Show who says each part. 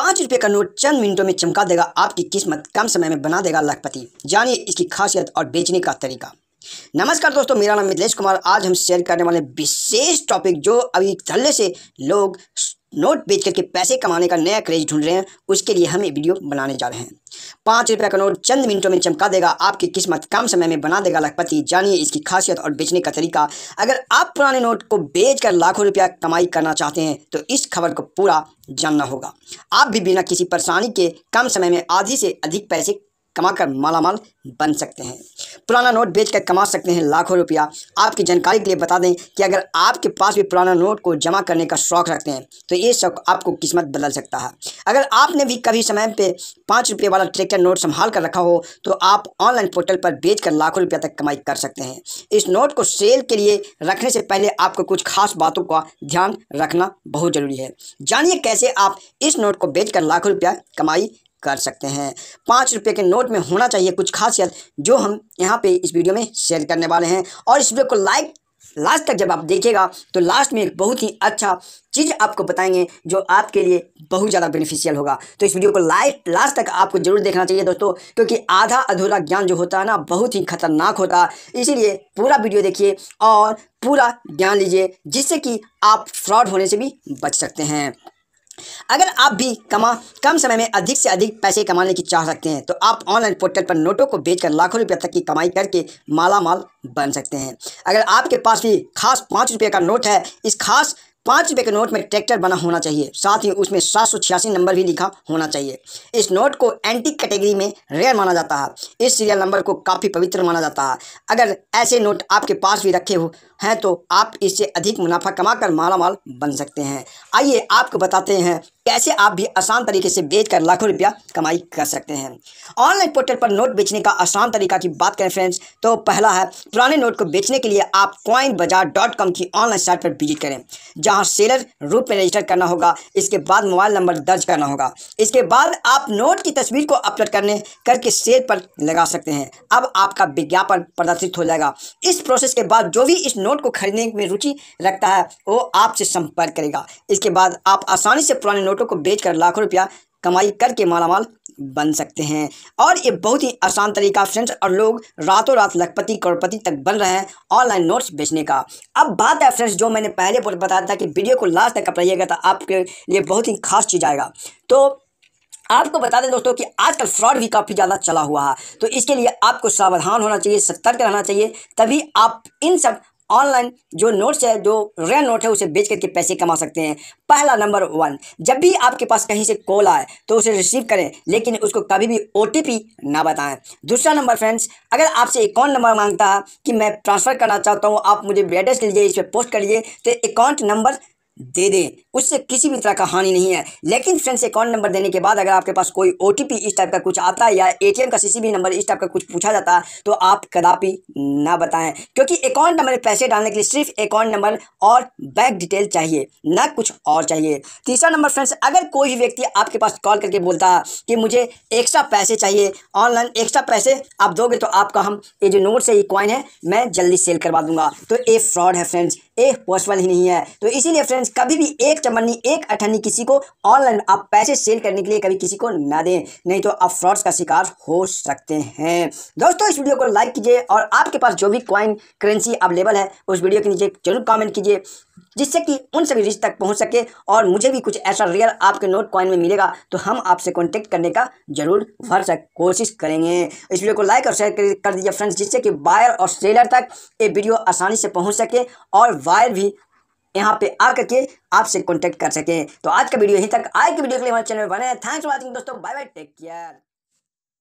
Speaker 1: पाँच रुपये का नोट चंद मिनटों में चमका देगा आपकी किस्मत कम समय में बना देगा लखपति जानिए इसकी खासियत और बेचने का तरीका नमस्कार दोस्तों मेरा नाम मिथिलेश कुमार आज हम शेयर करने वाले विशेष टॉपिक जो अभी धल्ले से लोग नोट बेच करके पैसे कमाने का नया क्रेज ढूंढ रहे हैं उसके लिए हम ये वीडियो बनाने जा रहे हैं पाँच रुपये का नोट चंद मिनटों में चमका देगा आपकी किस्मत कम समय में बना देगा लखपति जानिए इसकी खासियत और बेचने का तरीका अगर आप पुराने नोट को बेचकर लाखों रुपया कमाई करना चाहते हैं तो इस खबर को पूरा जानना होगा आप भी बिना किसी परेशानी के कम समय में आधी से अधिक पैसे कमाकर मालामाल बन सकते हैं पुराना नोट बेचकर कमा सकते हैं लाखों रुपया आपकी जानकारी के लिए बता दें कि अगर आपके पास भी पुराना नोट को जमा करने का शौक़ रखते हैं तो ये शौक आपको किस्मत बदल सकता है अगर आपने भी कभी समय पे पाँच रुपये वाला ट्रैक्टर नोट संभाल कर रखा हो तो आप ऑनलाइन पोर्टल पर बेच कर लाखों रुपया तक कमाई कर सकते हैं इस नोट को सेल के लिए रखने से पहले आपको कुछ खास बातों का ध्यान रखना बहुत ज़रूरी है जानिए कैसे आप इस नोट को बेचकर लाखों रुपया कमाई कर सकते हैं पाँच रुपये के नोट में होना चाहिए कुछ खासियत जो हम यहाँ पे इस वीडियो में शेयर करने वाले हैं और इस वीडियो को लाइक लास्ट तक जब आप देखेगा तो लास्ट में एक बहुत ही अच्छा चीज़ आपको बताएंगे जो आपके लिए बहुत ज़्यादा बेनिफिशियल होगा तो इस वीडियो को लाइक लास्ट तक आपको जरूर देखना चाहिए दोस्तों क्योंकि आधा अधूरा ज्ञान जो होता है ना बहुत ही खतरनाक होता है इसीलिए पूरा वीडियो देखिए और पूरा ज्ञान लीजिए जिससे कि आप फ्रॉड होने से भी बच सकते हैं अगर आप भी कमा कम समय में अधिक से अधिक पैसे कमाने की चाह सकते हैं तो आप ऑनलाइन पोर्टल पर नोटों को बेचकर लाखों रुपये तक की कमाई करके माला माल बन सकते हैं अगर आपके पास भी खास पाँच रुपये का नोट है इस खास पाँच रुपये के नोट में ट्रैक्टर बना होना चाहिए साथ ही उसमें सात सौ छियासी नंबर भी लिखा होना चाहिए इस नोट को एंटी कैटेगरी में रेयर माना जाता है इस सीरियल नंबर को काफ़ी पवित्र माना जाता है अगर ऐसे नोट आपके पास भी रखे हो हैं तो आप इससे अधिक मुनाफा कमाकर मालामाल बन सकते हैं आइए आपको बताते हैं कैसे आप भी आसान तरीके से बेच कर लाखों रुपया कमाई कर सकते हैं ऑनलाइन पोर्टल पर नोट बेचने का आसान तरीका की बात करें फ्रेंड्स तो पहला है पुराने नोट को बेचने के लिए आप कॉइन बाजार डॉट कॉम की ऑनलाइन साइट पर विजिट करें जहां सेलर रूप में रजिस्टर करना होगा इसके बाद मोबाइल नंबर दर्ज करना होगा इसके बाद आप नोट की तस्वीर को अपलोड करने करके सेल पर लगा सकते हैं अब आपका विज्ञापन प्रदर्शित हो जाएगा इस प्रोसेस के बाद जो भी इस नोट को खरीदने में रुचि रखता है वो आपसे संपर्क करेगा इसके बाद आप आसानी से पुराने नोटों को बेचकर लाखों रुपया कमाई करके माला माल बन सकते हैं और ये बहुत ही आसान तरीका फ्रेंड्स और लोग रातों रात लखपति करोड़पति तक बन रहे हैं ऑनलाइन नोट्स बेचने का अब बात है फ्रेंड्स जो मैंने पहले पर बताया था कि वीडियो को लास्ट तक अपनाइएगा तो आपके लिए बहुत ही खास चीज़ आएगा तो आपको बता दें दोस्तों कि आजकल फ्रॉड भी काफ़ी ज़्यादा चला हुआ है तो इसके लिए आपको सावधान होना चाहिए सतर्क रहना चाहिए तभी आप इन सब ऑनलाइन जो नोट्स है जो रेयर नोट है उसे बेच करके पैसे कमा सकते हैं पहला नंबर वन जब भी आपके पास कहीं से कॉल आए तो उसे रिसीव करें लेकिन उसको कभी भी ओ ना बताएं दूसरा नंबर फ्रेंड्स अगर आपसे अकाउंट नंबर मांगता है कि मैं ट्रांसफ़र करना चाहता हूँ आप मुझे एड्रेस लीजिए इस पर पोस्ट करिए तो अकाउंट नंबर दे दें उससे किसी भी तरह का हानि नहीं है लेकिन फ्रेंड्स अकाउंट नंबर देने के बाद अगर आपके पास कोई ओ इस टाइप का कुछ आता है या ए का सी नंबर इस टाइप का कुछ पूछा जाता है तो आप कदापि ना बताएं क्योंकि अकाउंट नंबर में पैसे डालने के लिए सिर्फ अकाउंट नंबर और बैंक डिटेल चाहिए ना कुछ और चाहिए तीसरा नंबर फ्रेंड्स अगर कोई भी व्यक्ति आपके पास कॉल करके बोलता है कि मुझे एक्स्ट्रा पैसे चाहिए ऑनलाइन एक्स्ट्रा पैसे आप दोगे तो आपका हम ये जो नोट से ये कॉइन है मैं जल्दी सेल करवा दूंगा तो ये फ्रॉड है फ्रेंड्स ये पॉसिबल ही नहीं है तो इसीलिए फ्रेंड्स कभी भी एक चमन्नी एक अठन्नी किसी को ऑनलाइन आप पैसे सेल करने के लिए कभी किसी को ना दें नहीं तो आप फ्रॉड्स का शिकार हो सकते हैं दोस्तों इस वीडियो को लाइक कीजिए और आपके पास जो भी क्वाइन करेंसी अवेलेबल है उस वीडियो के नीचे जरूर कॉमेंट कीजिए जिससे कि उन सभी रिच तक पहुँच सके और मुझे भी कुछ ऐसा रियल आपके नोट कॉइन में मिलेगा तो हम आपसे कॉन्टेक्ट करने का जरूर भर सक कोशिश करेंगे इस वीडियो को लाइक और शेयर कर दीजिए फ्रेंड्स जिससे कि बायर और सेलर तक ये वीडियो आसानी से पहुंच सके और वायर भी यहाँ पे आकर के आपसे कॉन्टैक्ट कर सके तो आज का वीडियो यहीं तक आज के वीडियो के लिए हमारे चैनल बने थैंक्स फॉर वॉचिंग दोस्तों बाय बाय टेक केयर